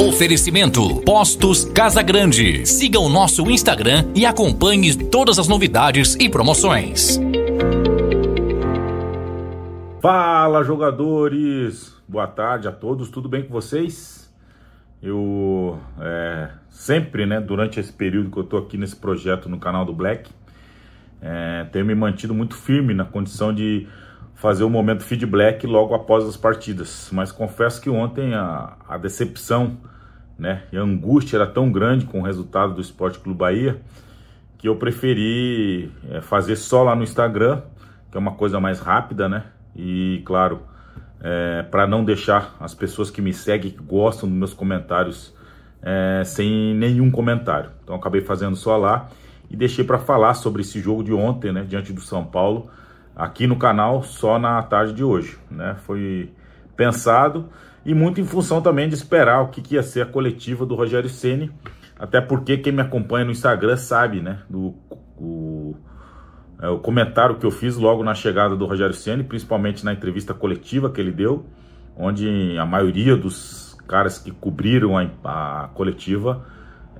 Oferecimento: Postos Casa Grande. Siga o nosso Instagram e acompanhe todas as novidades e promoções. Fala, jogadores! Boa tarde a todos, tudo bem com vocês? Eu é, sempre, né, durante esse período que eu estou aqui nesse projeto no canal do Black, é, tenho me mantido muito firme na condição de fazer o um momento feedback logo após as partidas. Mas confesso que ontem a, a decepção né, e a angústia era tão grande com o resultado do Esporte Clube Bahia que eu preferi é, fazer só lá no Instagram, que é uma coisa mais rápida, né? E claro, é, para não deixar as pessoas que me seguem, que gostam dos meus comentários, é, sem nenhum comentário. Então acabei fazendo só lá e deixei para falar sobre esse jogo de ontem, né? Diante do São Paulo aqui no canal só na tarde de hoje, né? Foi pensado e muito em função também de esperar o que, que ia ser a coletiva do Rogério Ceni, até porque quem me acompanha no Instagram sabe, né, do o, é, o comentário que eu fiz logo na chegada do Rogério Ceni, principalmente na entrevista coletiva que ele deu, onde a maioria dos caras que cobriram a, a coletiva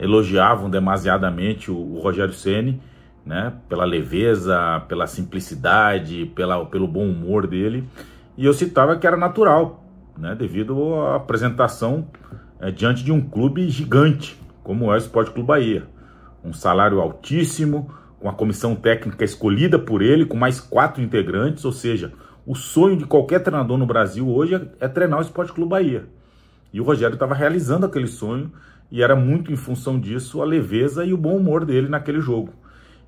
elogiavam demasiadamente o, o Rogério Ceni né? Pela leveza, pela simplicidade, pela, pelo bom humor dele. E eu citava que era natural, né? Devido à apresentação é, diante de um clube gigante, como é o Esporte Clube Bahia. Um salário altíssimo, com a comissão técnica escolhida por ele, com mais quatro integrantes, ou seja, o sonho de qualquer treinador no Brasil hoje é, é treinar o Esporte Clube Bahia. E o Rogério estava realizando aquele sonho e era muito em função disso a leveza e o bom humor dele naquele jogo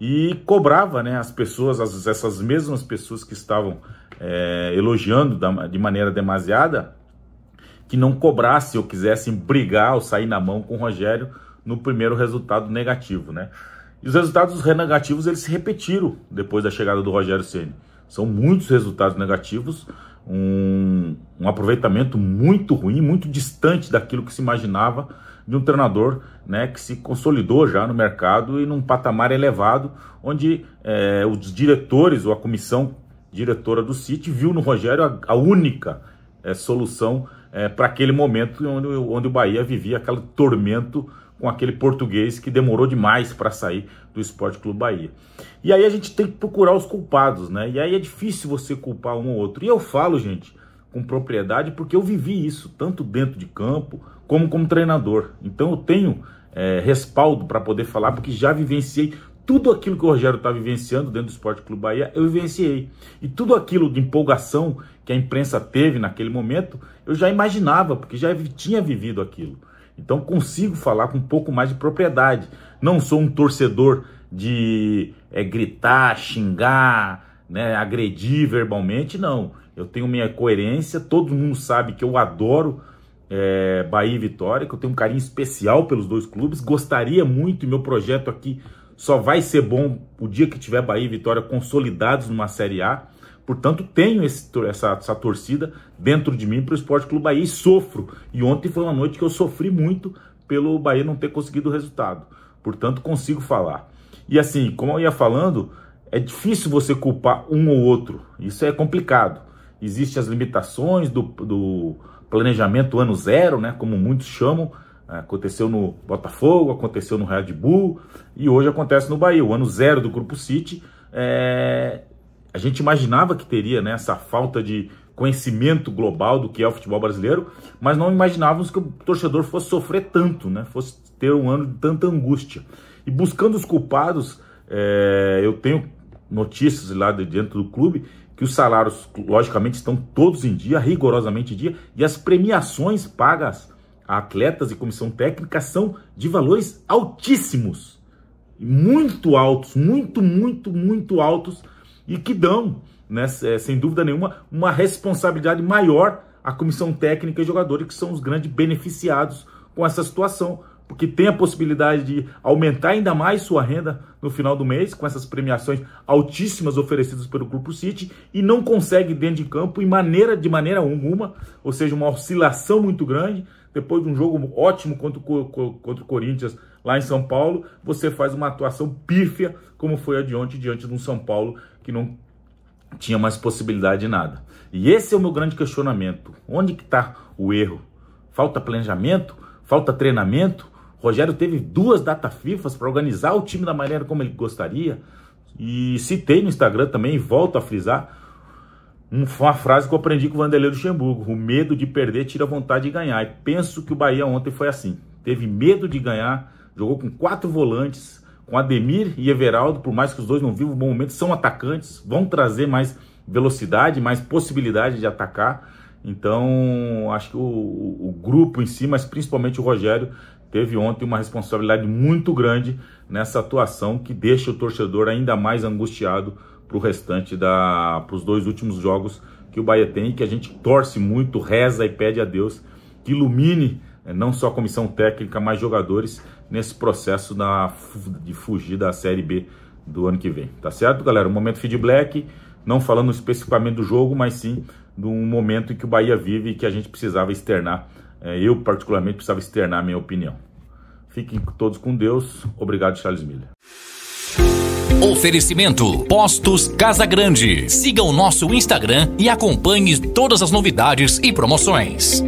e cobrava né, as pessoas, as, essas mesmas pessoas que estavam é, elogiando da, de maneira demasiada, que não cobrassem ou quisessem brigar ou sair na mão com o Rogério no primeiro resultado negativo, né? E os resultados negativos eles se repetiram depois da chegada do Rogério Ceni. São muitos resultados negativos, um, um aproveitamento muito ruim, muito distante daquilo que se imaginava de um treinador né, que se consolidou já no mercado e num patamar elevado, onde é, os diretores ou a comissão diretora do City viu no Rogério a, a única é, solução é, para aquele momento onde, onde o Bahia vivia aquele tormento com aquele português que demorou demais para sair do Esporte Clube Bahia. E aí a gente tem que procurar os culpados, né? E aí é difícil você culpar um ou outro. E eu falo, gente, com propriedade, porque eu vivi isso, tanto dentro de campo como como treinador. Então eu tenho é, respaldo para poder falar, porque já vivenciei tudo aquilo que o Rogério está vivenciando dentro do Esporte Clube Bahia, eu vivenciei. E tudo aquilo de empolgação que a imprensa teve naquele momento, eu já imaginava, porque já tinha vivido aquilo. Então consigo falar com um pouco mais de propriedade. Não sou um torcedor de é, gritar, xingar, né, agredir verbalmente, não eu tenho minha coerência, todo mundo sabe que eu adoro é, Bahia e Vitória, que eu tenho um carinho especial pelos dois clubes, gostaria muito, e meu projeto aqui só vai ser bom o dia que tiver Bahia e Vitória consolidados numa Série A, portanto tenho esse, essa, essa, torcida dentro de mim para o Esporte Clube Bahia e sofro, e ontem foi uma noite que eu sofri muito pelo Bahia não ter conseguido o resultado, portanto consigo falar. E assim, como eu ia falando, é difícil você culpar um ou outro, isso é complicado existem as limitações do, do planejamento ano zero, né, como muitos chamam. É, aconteceu no Botafogo, aconteceu no Red Bull e hoje acontece no Bahia. O ano zero do Grupo City, é... a gente imaginava que teria né, essa falta de conhecimento global do que é o futebol brasileiro, mas não imaginávamos que o torcedor fosse sofrer tanto, né, fosse ter um ano de tanta angústia. E buscando os culpados, é... eu tenho notícias lá de dentro do clube que os salários, logicamente, estão todos em dia, rigorosamente em dia, e as premiações pagas a atletas e comissão técnica são de valores altíssimos, muito altos, muito, muito, muito altos, e que dão, né, eh, sem dúvida nenhuma, uma responsabilidade maior à comissão técnica e jogadores, que são os grandes beneficiados com essa situação, porque tem a possibilidade de aumentar ainda mais sua renda no final do mês, com essas premiações altíssimas oferecidas pelo Grupo City, e não consegue dentro de campo, em maneira, de maneira alguma, ou seja, uma oscilação muito grande. Depois de um jogo ótimo contra o, contra o Corinthians lá em São Paulo, você faz uma atuação pífia, como foi a de ontem, diante de um São Paulo que não tinha mais possibilidade de nada. E esse é o meu grande questionamento. Onde que está o erro? Falta planejamento? Falta treinamento? Rogério teve duas data fifas para organizar o time da maneira como ele gostaria. E citei no Instagram também, e volto a frisar, uma frase que eu aprendi com o Vanderlei Luxemburgo: o medo de perder tira a vontade de ganhar. E penso que o Bahia ontem foi assim. Teve medo de ganhar, jogou com quatro volantes, com Ademir e Everaldo, por mais que os dois não vivam um bom momento, são atacantes, vão trazer mais velocidade, mais possibilidade de atacar. Então, acho que o, o grupo em si, mas principalmente o Rogério, teve ontem uma responsabilidade muito grande nessa atuação que deixa o torcedor ainda mais angustiado para o restante da, para os dois últimos jogos que o Bahia tem, que a gente torce muito, reza e pede a Deus que ilumine eh, não só a comissão técnica, mas jogadores nesse processo da, de fugir da Série B do ano que vem. Tá certo, galera? O momento feedback não falando especificamente do jogo, mas sim de um momento em que o Bahia vive e que a gente precisava externar, eh, eu particularmente precisava externar a minha opinião. Fiquem todos com Deus. Obrigado, Charles Miller. Oferecimento Postos Casa Grande. Siga o nosso Instagram e acompanhe todas as novidades e promoções.